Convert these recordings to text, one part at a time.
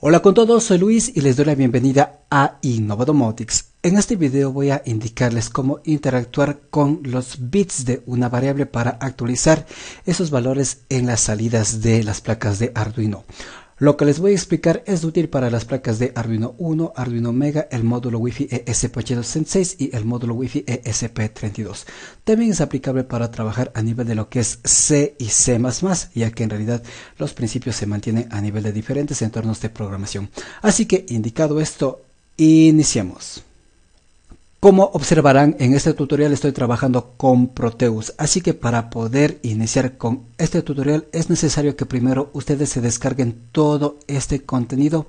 Hola con todos, soy Luis y les doy la bienvenida a Innovadomotics. En este video voy a indicarles cómo interactuar con los bits de una variable para actualizar esos valores en las salidas de las placas de Arduino. Lo que les voy a explicar es útil para las placas de Arduino 1, Arduino Mega, el módulo Wi-Fi ESP8266 y el módulo Wi-Fi ESP32. También es aplicable para trabajar a nivel de lo que es C y C++, ya que en realidad los principios se mantienen a nivel de diferentes entornos de programación. Así que, indicado esto, iniciamos. Como observarán, en este tutorial estoy trabajando con Proteus, así que para poder iniciar con este tutorial es necesario que primero ustedes se descarguen todo este contenido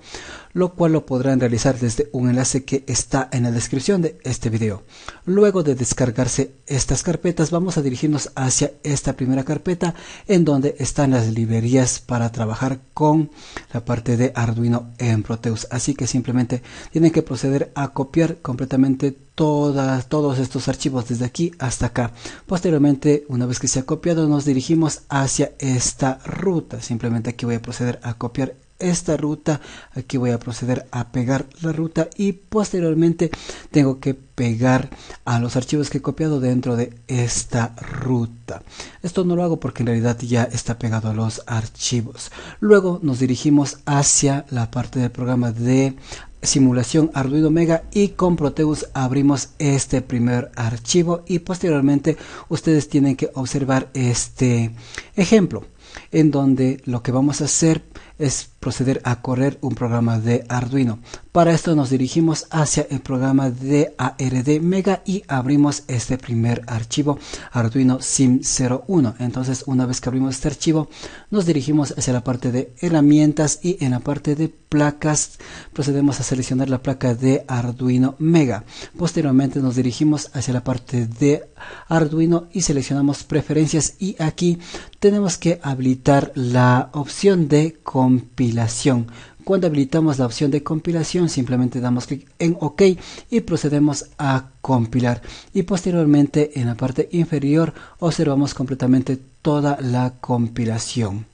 lo cual lo podrán realizar desde un enlace que está en la descripción de este video. Luego de descargarse estas carpetas, vamos a dirigirnos hacia esta primera carpeta en donde están las librerías para trabajar con la parte de Arduino en Proteus. Así que simplemente tienen que proceder a copiar completamente Todas, todos estos archivos desde aquí hasta acá. Posteriormente, una vez que se ha copiado, nos dirigimos hacia esta ruta. Simplemente aquí voy a proceder a copiar esta ruta. Aquí voy a proceder a pegar la ruta y posteriormente tengo que pegar a los archivos que he copiado dentro de esta ruta. Esto no lo hago porque en realidad ya está pegado a los archivos. Luego nos dirigimos hacia la parte del programa de simulación Arduino Mega y con Proteus abrimos este primer archivo y posteriormente ustedes tienen que observar este ejemplo en donde lo que vamos a hacer es proceder a correr un programa de Arduino. Para esto nos dirigimos hacia el programa de ARD Mega y abrimos este primer archivo Arduino SIM01. Entonces una vez que abrimos este archivo nos dirigimos hacia la parte de herramientas y en la parte de placas procedemos a seleccionar la placa de Arduino Mega. Posteriormente nos dirigimos hacia la parte de Arduino y seleccionamos preferencias y aquí tenemos que habilitar la opción de compilación. Cuando habilitamos la opción de compilación, simplemente damos clic en OK y procedemos a compilar. Y posteriormente, en la parte inferior, observamos completamente toda la compilación.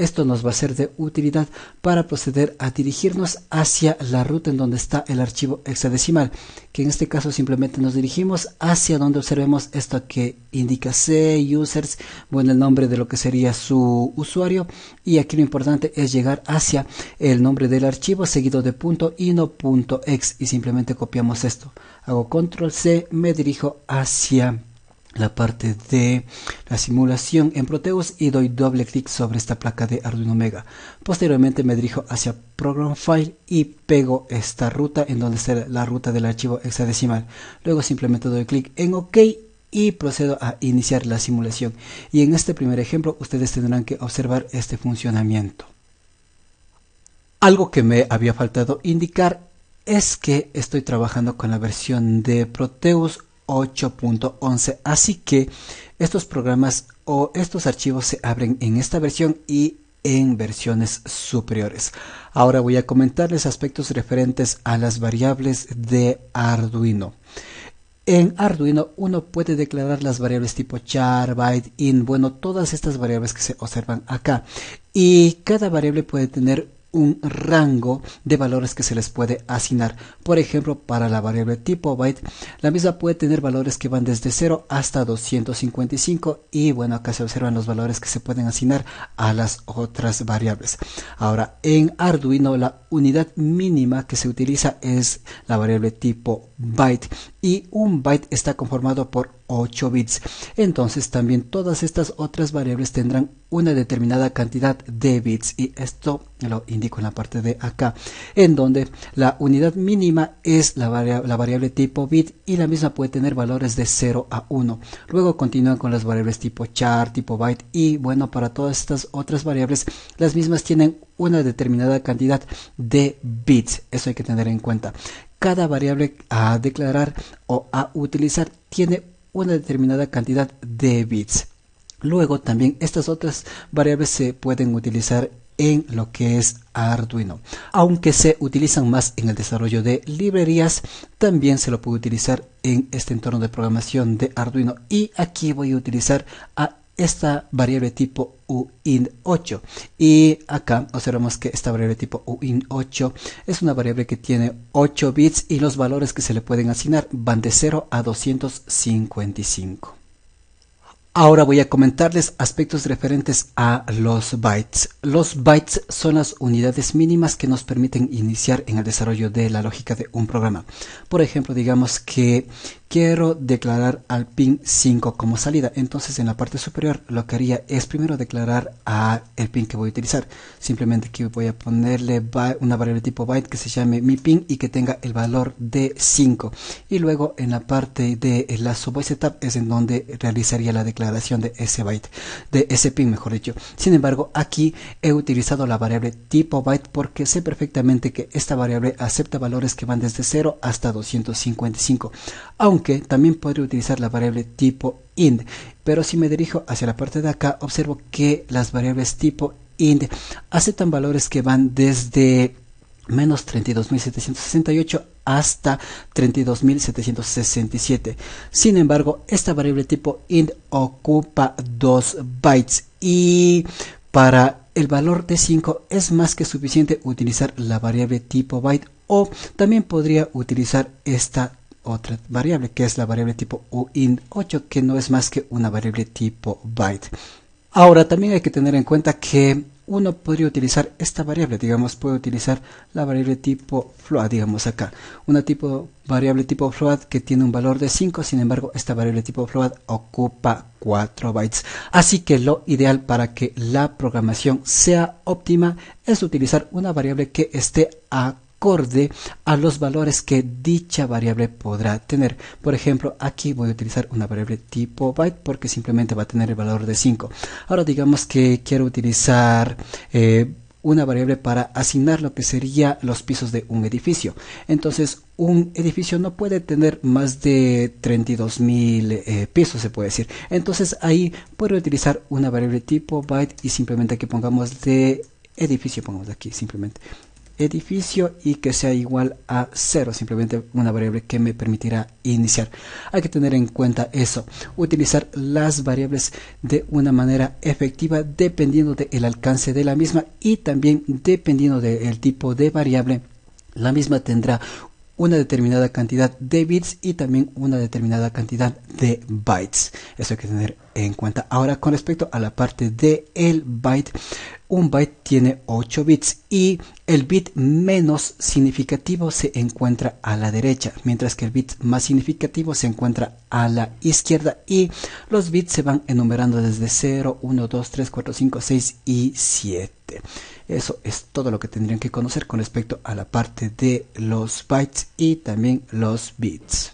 Esto nos va a ser de utilidad para proceder a dirigirnos hacia la ruta en donde está el archivo hexadecimal, que en este caso simplemente nos dirigimos hacia donde observemos esto que indica C, users, bueno, el nombre de lo que sería su usuario, y aquí lo importante es llegar hacia el nombre del archivo seguido de punto y simplemente copiamos esto. Hago control C, me dirijo hacia la parte de la simulación en Proteus y doy doble clic sobre esta placa de Arduino Mega. Posteriormente me dirijo hacia Program File y pego esta ruta en donde está la ruta del archivo hexadecimal. Luego simplemente doy clic en OK y procedo a iniciar la simulación. Y en este primer ejemplo ustedes tendrán que observar este funcionamiento. Algo que me había faltado indicar es que estoy trabajando con la versión de Proteus 8.11. Así que estos programas o estos archivos se abren en esta versión y en versiones superiores. Ahora voy a comentarles aspectos referentes a las variables de Arduino. En Arduino uno puede declarar las variables tipo char, byte, in, bueno, todas estas variables que se observan acá. Y cada variable puede tener un rango de valores que se les puede asignar. Por ejemplo, para la variable tipo byte, la misma puede tener valores que van desde 0 hasta 255 y bueno, acá se observan los valores que se pueden asignar a las otras variables. Ahora, en Arduino la unidad mínima que se utiliza es la variable tipo byte y un byte está conformado por 8 bits. Entonces también todas estas otras variables tendrán una determinada cantidad de bits y esto lo indico en la parte de acá en donde la unidad mínima es la, variable, tipo bit y la misma puede tener valores de 0 a 1. Luego continúan con las variables tipo char, tipo byte y bueno para todas estas otras variables las mismas tienen una determinada cantidad de bits. Eso hay que tener en cuenta cada variable a declarar o a utilizar tiene una determinada cantidad de bits. Luego también estas otras variables se pueden utilizar en lo que es Arduino. Aunque se utilizan más en el desarrollo de librerías, también se lo puede utilizar en este entorno de programación de Arduino. Y aquí voy a utilizar a esta variable tipo uint8. Y acá observamos que esta variable tipo uint8 es una variable que tiene 8 bits y los valores que se le pueden asignar van de 0 a 255. Ahora voy a comentarles aspectos referentes a los bytes. Los bytes son las unidades mínimas que nos permiten iniciar en el desarrollo de la lógica de un programa. Por ejemplo, digamos que quiero declarar al pin 5 como salida. Entonces, en la parte superior lo que haría es primero declarar a el pin que voy a utilizar. Simplemente aquí voy a ponerle una variable tipo byte que se llame mi pin y que tenga el valor de 5. Y luego en la parte de la sub setup es en donde realizaría la declaración de ese byte, de ese pin, mejor dicho. Sin embargo, aquí he utilizado la variable tipo byte porque sé perfectamente que esta variable acepta valores que van desde 0 hasta 255, aunque también podría utilizar la variable tipo int, pero si me dirijo hacia la parte de acá, observo que las variables tipo int aceptan valores que van desde menos 32.768 hasta 32.767. Sin embargo, esta variable tipo int ocupa 2 bytes y para el valor de 5 es más que suficiente utilizar la variable tipo byte o también podría utilizar esta otra variable que es la variable tipo uint8 que no es más que una variable tipo byte. Ahora también hay que tener en cuenta que uno podría utilizar esta variable, digamos, puede utilizar la variable tipo float, digamos acá, una tipo variable tipo float que tiene un valor de 5, sin embargo, esta variable tipo float ocupa 4 bytes. Así que lo ideal para que la programación sea óptima es utilizar una variable que esté a acorde a los valores que dicha variable podrá tener. Por ejemplo, aquí voy a utilizar una variable tipo byte porque simplemente va a tener el valor de 5. Ahora digamos que quiero utilizar... Eh, una variable para asignar lo que sería los pisos de un edificio. Entonces, un edificio no puede tener más de 32 mil eh, pisos, se puede decir. Entonces, ahí puedo utilizar una variable tipo byte y simplemente que pongamos de edificio, pongamos aquí simplemente edificio y que sea igual a cero simplemente una variable que me permitirá iniciar. Hay que tener en cuenta eso, utilizar las variables de una manera efectiva dependiendo del alcance de la misma y también dependiendo del tipo de variable la misma tendrá una determinada cantidad de bits y también una determinada cantidad de bytes. Eso hay que tener en cuenta. Ahora, con respecto a la parte de byte, un byte tiene 8 bits y el bit menos significativo se encuentra a la derecha, mientras que el bit más significativo se encuentra a la izquierda y los bits se van enumerando desde 0, 1, 2, 3, 4, 5, 6 y 7. Eso es todo lo que tendrían que conocer con respecto a la parte de los bytes y también los bits.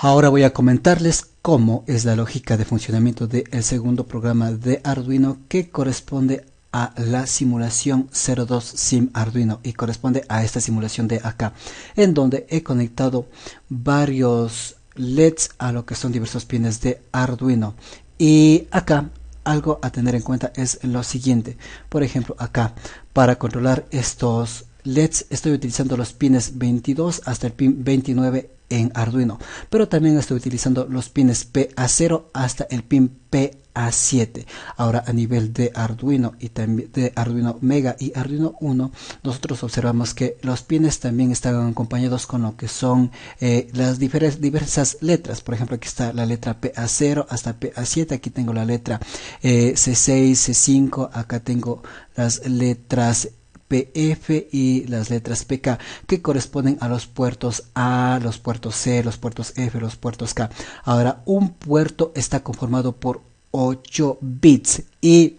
Ahora voy a comentarles cómo es la lógica de funcionamiento del el segundo programa de Arduino que corresponde a la simulación 02 Sim Arduino y corresponde a esta simulación de acá en donde he conectado varios LEDs a lo que son diversos pines de Arduino y acá algo a tener en cuenta es lo siguiente. Por ejemplo, acá, para controlar estos LEDs estoy utilizando los pines 22 hasta el pin 29 en Arduino, pero también estoy utilizando los pines PA0 hasta el pin PA7. Ahora a nivel de Arduino y también de Arduino Mega y Arduino 1, nosotros observamos que los pines también están acompañados con lo que son eh, las diversas letras. Por ejemplo, aquí está la letra PA0 hasta PA7, aquí tengo la letra C6, eh, C5, acá tengo las letras PF y las letras PK que corresponden a los puertos A, los puertos C, los puertos F, los puertos K. Ahora, un puerto está conformado por 8 bits y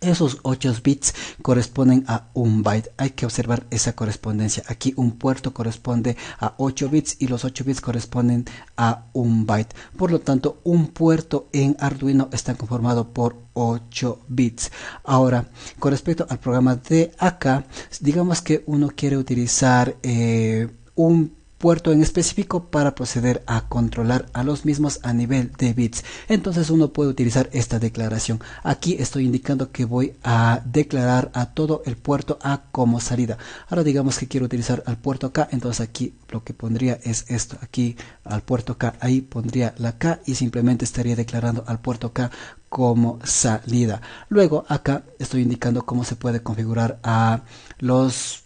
esos 8 bits corresponden a un byte. Hay que observar esa correspondencia. Aquí un puerto corresponde a 8 bits y los 8 bits corresponden a un byte. Por lo tanto, un puerto en Arduino está conformado por 8 bits. Ahora, con respecto al programa de acá, digamos que uno quiere utilizar eh, un puerto en específico para proceder a controlar a los mismos a nivel de bits. Entonces uno puede utilizar esta declaración. Aquí estoy indicando que voy a declarar a todo el puerto A como salida. Ahora digamos que quiero utilizar al puerto K, entonces aquí lo que pondría es esto. Aquí al puerto K, ahí pondría la K y simplemente estaría declarando al puerto K como salida. Luego acá estoy indicando cómo se puede configurar a los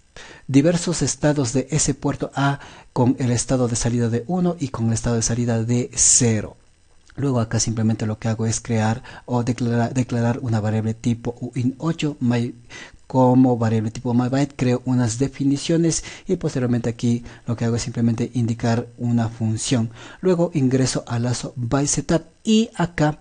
diversos estados de ese puerto A con el estado de salida de 1 y con el estado de salida de 0. Luego acá simplemente lo que hago es crear o declarar, una variable tipo uin8 como variable tipo myByte, creo unas definiciones y posteriormente aquí lo que hago es simplemente indicar una función. Luego ingreso al lazo setup, y acá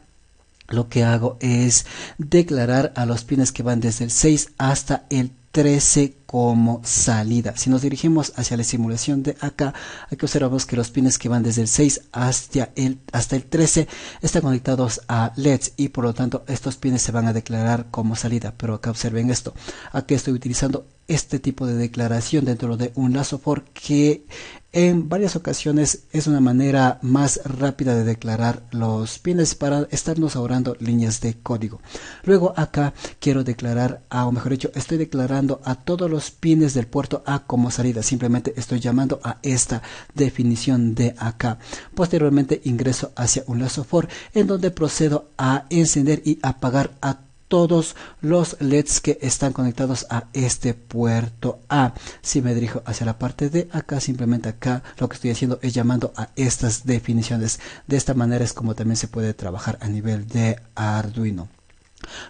lo que hago es declarar a los pines que van desde el 6 hasta el 13 como salida. Si nos dirigimos hacia la simulación de acá, aquí observamos que los pines que van desde el 6 hasta el, hasta el 13 están conectados a LEDs y por lo tanto estos pines se van a declarar como salida. Pero acá observen esto, aquí estoy utilizando este tipo de declaración dentro de un lazo porque en varias ocasiones es una manera más rápida de declarar los pines para estarnos ahorrando líneas de código. Luego acá quiero declarar, o mejor dicho, estoy declarando a todos los pines del puerto A como salida. Simplemente estoy llamando a esta definición de acá. Posteriormente ingreso hacia un lazo for en donde procedo a encender y apagar a todos los LEDs que están conectados a este puerto A. Si me dirijo hacia la parte de acá, simplemente acá lo que estoy haciendo es llamando a estas definiciones. De esta manera es como también se puede trabajar a nivel de Arduino.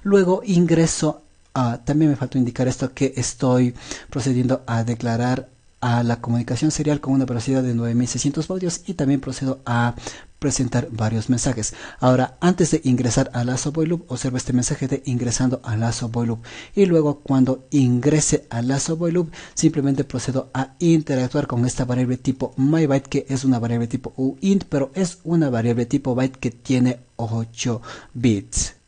Luego ingreso Ah, también me faltó indicar esto que estoy procediendo a declarar a la comunicación serial con una velocidad de 9600 voltios y también procedo a presentar varios mensajes. Ahora, antes de ingresar a Lazo Boy Loop, observa este mensaje de ingresando a Lazo Loop. Y luego, cuando ingrese a Lazo Loop, simplemente procedo a interactuar con esta variable tipo myByte, que es una variable tipo uint, pero es una variable tipo byte que tiene 8 bits.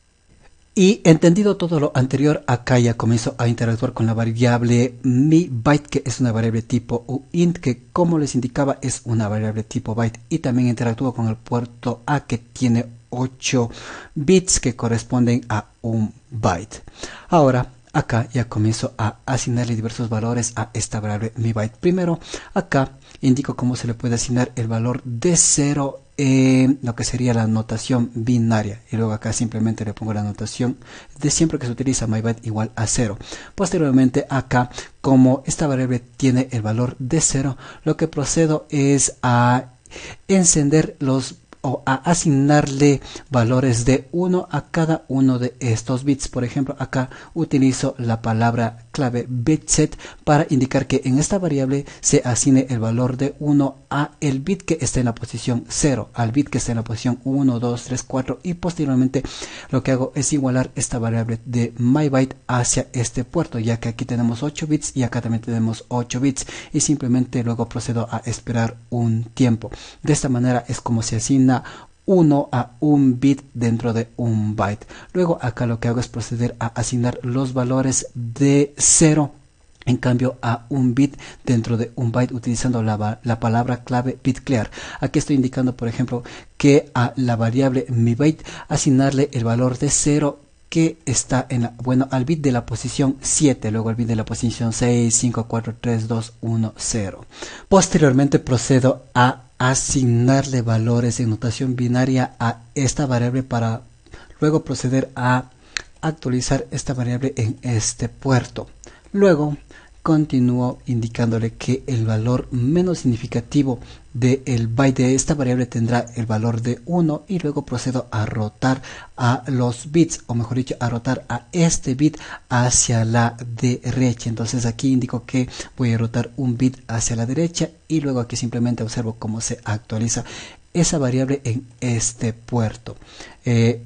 Y entendido todo lo anterior, acá ya comienzo a interactuar con la variable mi byte, que es una variable tipo int, que como les indicaba es una variable tipo byte. Y también interactúo con el puerto A, que tiene 8 bits que corresponden a un byte. Ahora, acá ya comienzo a asignarle diversos valores a esta variable mi Primero, acá indico cómo se le puede asignar el valor de 0 eh, lo que sería la notación binaria y luego acá simplemente le pongo la notación de siempre que se utiliza MyBad igual a 0 posteriormente acá como esta variable tiene el valor de 0 lo que procedo es a encender los o a asignarle valores de 1 a cada uno de estos bits. Por ejemplo, acá utilizo la palabra clave bitset para indicar que en esta variable se asigne el valor de 1 a el bit que está en la posición 0, al bit que está en la posición 1, 2, 3, 4 y posteriormente lo que hago es igualar esta variable de mybyte hacia este puerto, ya que aquí tenemos 8 bits y acá también tenemos 8 bits y simplemente luego procedo a esperar un tiempo. De esta manera es como se asigna 1 a un bit dentro de un byte. Luego acá lo que hago es proceder a asignar los valores de 0 en cambio a un bit dentro de un byte utilizando la, palabra clave bitclear. Aquí estoy indicando por ejemplo que a la variable mi byte asignarle el valor de 0 que está en la, bueno, al bit de la posición 7, luego al bit de la posición 6, 5, 4, 3, 2, 1, 0. Posteriormente procedo a asignarle valores en notación binaria a esta variable para luego proceder a actualizar esta variable en este puerto. Luego continuó indicándole que el valor menos significativo de, el byte de esta variable tendrá el valor de 1 y luego procedo a rotar a los bits o mejor dicho a rotar a este bit hacia la derecha entonces aquí indico que voy a rotar un bit hacia la derecha y luego aquí simplemente observo cómo se actualiza esa variable en este puerto eh,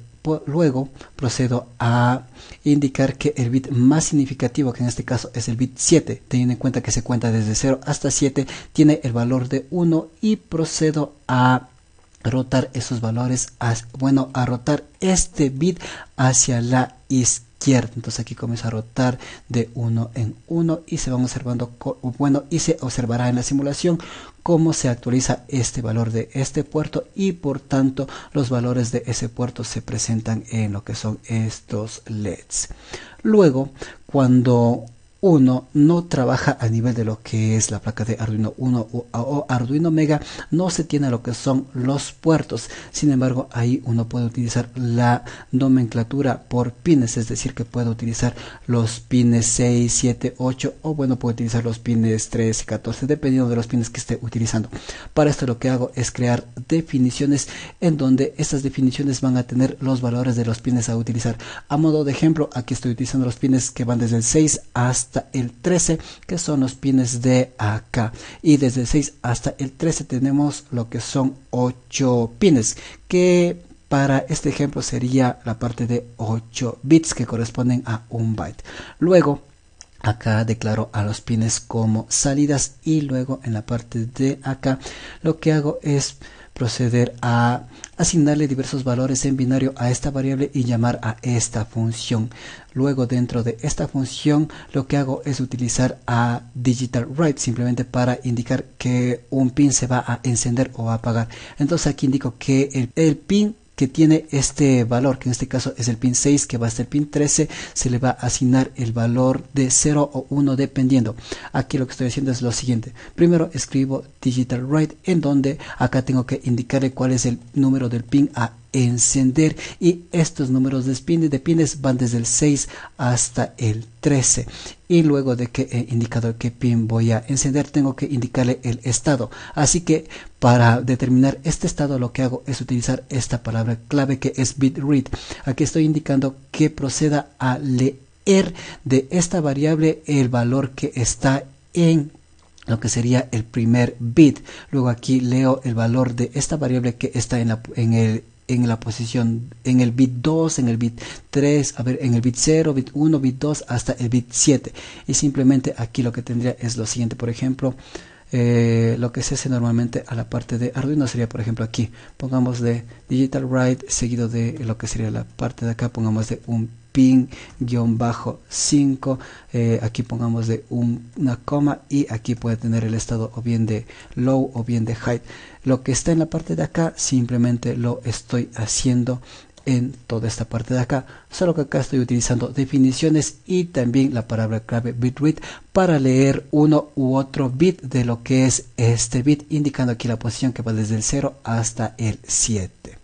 luego procedo a indicar que el bit más significativo, que en este caso es el bit 7, teniendo en cuenta que se cuenta desde 0 hasta 7, tiene el valor de 1 y procedo a rotar esos valores, bueno, a rotar este bit hacia la izquierda. Entonces aquí comienza a rotar de 1 en 1 y se van observando, bueno, y se observará en la simulación cómo se actualiza este valor de este puerto y por tanto los valores de ese puerto se presentan en lo que son estos LEDs. Luego, cuando uno no trabaja a nivel de lo que es la placa de Arduino 1 o, Arduino Mega, no se tiene lo que son los puertos. Sin embargo, ahí uno puede utilizar la nomenclatura por pines, es decir, que puede utilizar los pines 6, 7, 8 o bueno, puede utilizar los pines 3 y 14, dependiendo de los pines que esté utilizando. Para esto lo que hago es crear definiciones en donde estas definiciones van a tener los valores de los pines a utilizar. A modo de ejemplo, aquí estoy utilizando los pines que van desde el 6 hasta el 13, que son los pines de acá. Y desde 6 hasta el 13 tenemos lo que son 8 pines, que para este ejemplo sería la parte de 8 bits que corresponden a un byte. Luego, acá declaro a los pines como salidas y luego en la parte de acá lo que hago es proceder a asignarle diversos valores en binario a esta variable y llamar a esta función. Luego dentro de esta función lo que hago es utilizar a digital write simplemente para indicar que un pin se va a encender o a apagar. Entonces aquí indico que el pin que tiene este valor, que en este caso es el pin 6, que va ser el pin 13, se le va a asignar el valor de 0 o 1 dependiendo. Aquí lo que estoy haciendo es lo siguiente. Primero escribo digital write en donde acá tengo que indicarle cuál es el número del pin a encender y estos números de de pines van desde el 6 hasta el 13 y luego de que he eh, indicador que pin voy a encender tengo que indicarle el estado así que para determinar este estado lo que hago es utilizar esta palabra clave que es bit read aquí estoy indicando que proceda a leer de esta variable el valor que está en lo que sería el primer bit. Luego aquí leo el valor de esta variable que está en, la, en el en la posición, en el bit 2, en el bit 3, a ver, en el bit 0, bit 1, bit 2, hasta el bit 7. Y simplemente aquí lo que tendría es lo siguiente, por ejemplo, eh, lo que se hace normalmente a la parte de Arduino sería, por ejemplo, aquí, pongamos de digital write seguido de lo que sería la parte de acá, pongamos de un pin-5, aquí pongamos de una coma y aquí puede tener el estado o bien de low o bien de high. Lo que está en la parte de acá simplemente lo estoy haciendo en toda esta parte de acá, solo que acá estoy utilizando definiciones y también la palabra clave bitrate para leer uno u otro bit de lo que es este bit, indicando aquí la posición que va desde el 0 hasta el 7.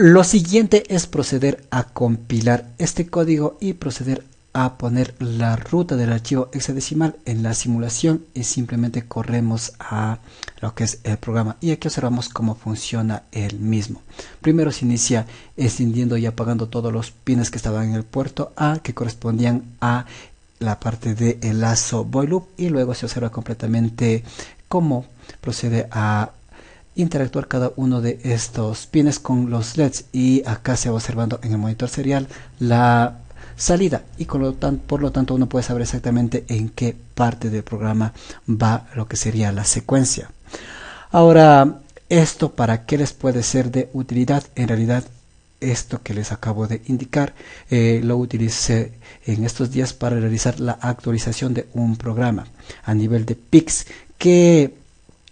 Lo siguiente es proceder a compilar este código y proceder a poner la ruta del archivo hexadecimal en la simulación y simplemente corremos a lo que es el programa y aquí observamos cómo funciona el mismo primero se inicia extendiendo y apagando todos los pines que estaban en el puerto A que correspondían a la parte del de lazo boy loop y luego se observa completamente cómo procede a interactuar cada uno de estos pines con los LEDs y acá se va observando en el monitor serial la salida y por lo tanto uno puede saber exactamente en qué parte del programa va lo que sería la secuencia. Ahora, ¿esto para qué les puede ser de utilidad? En realidad esto que les acabo de indicar eh, lo utilicé en estos días para realizar la actualización de un programa a nivel de PIX que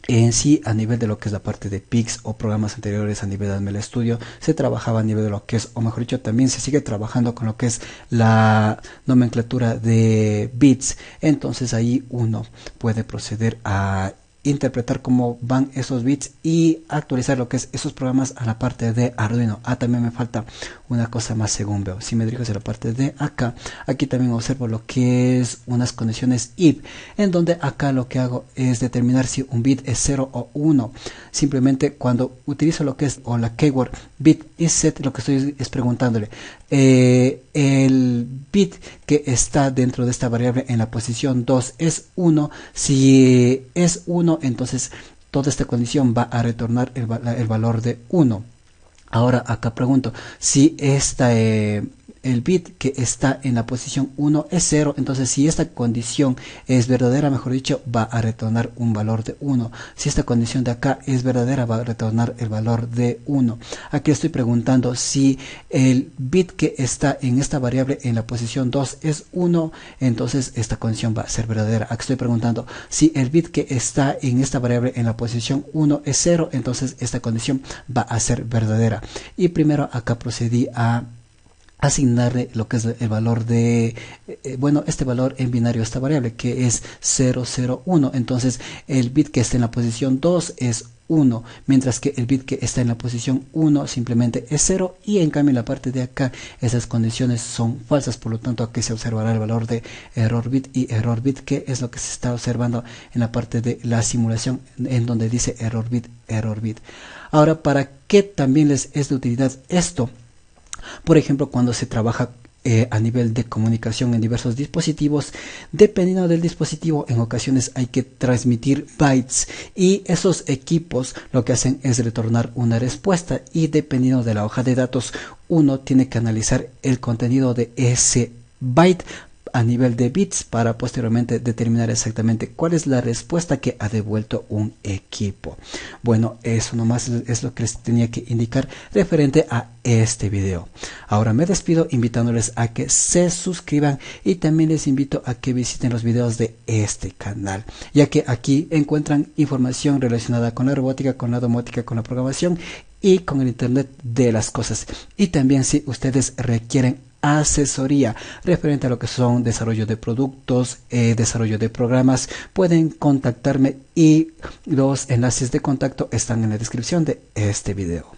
en sí, a nivel de lo que es la parte de PICS o programas anteriores a nivel de Admel Studio, se trabajaba a nivel de lo que es, o mejor dicho, también se sigue trabajando con lo que es la nomenclatura de bits. Entonces ahí uno puede proceder a interpretar cómo van esos bits y actualizar lo que es esos programas a la parte de Arduino. Ah, también me falta una cosa más según veo. Si me dirijo hacia la parte de acá, aquí también observo lo que es unas condiciones if, en donde acá lo que hago es determinar si un bit es 0 o 1. Simplemente cuando utilizo lo que es o la keyword bit is set lo que estoy es preguntándole eh, el bit que está dentro de esta variable en la posición 2 es 1 si es 1 entonces toda esta condición va a retornar el, el valor de 1 ahora acá pregunto si esta eh, el bit que está en la posición 1 es 0, entonces si esta condición es verdadera, mejor dicho, va a retornar un valor de 1. Si esta condición de acá es verdadera, va a retornar el valor de 1. Aquí estoy preguntando si el bit que está en esta variable en la posición 2 es 1, entonces esta condición va a ser verdadera. Aquí estoy preguntando si el bit que está en esta variable en la posición 1 es 0, entonces esta condición va a ser verdadera. Y primero acá procedí a asignarle lo que es el valor de, eh, bueno, este valor en binario esta variable que es 001. Entonces el bit que está en la posición 2 es 1, mientras que el bit que está en la posición 1 simplemente es 0 y en cambio en la parte de acá esas condiciones son falsas, por lo tanto aquí se observará el valor de error bit y error bit que es lo que se está observando en la parte de la simulación en donde dice error bit, error bit. Ahora, ¿para qué también les es de utilidad esto? Por ejemplo, cuando se trabaja eh, a nivel de comunicación en diversos dispositivos. Dependiendo del dispositivo, en ocasiones hay que transmitir bytes y esos equipos lo que hacen es retornar una respuesta y dependiendo de la hoja de datos, uno tiene que analizar el contenido de ese byte a nivel de bits para posteriormente determinar exactamente cuál es la respuesta que ha devuelto un equipo. Bueno, eso nomás es lo que les tenía que indicar referente a este video. Ahora me despido invitándoles a que se suscriban y también les invito a que visiten los videos de este canal, ya que aquí encuentran información relacionada con la robótica, con la domótica, con la programación y con el Internet de las cosas. Y también si ustedes requieren asesoría referente a lo que son desarrollo de productos, eh, desarrollo de programas, pueden contactarme y los enlaces de contacto están en la descripción de este video.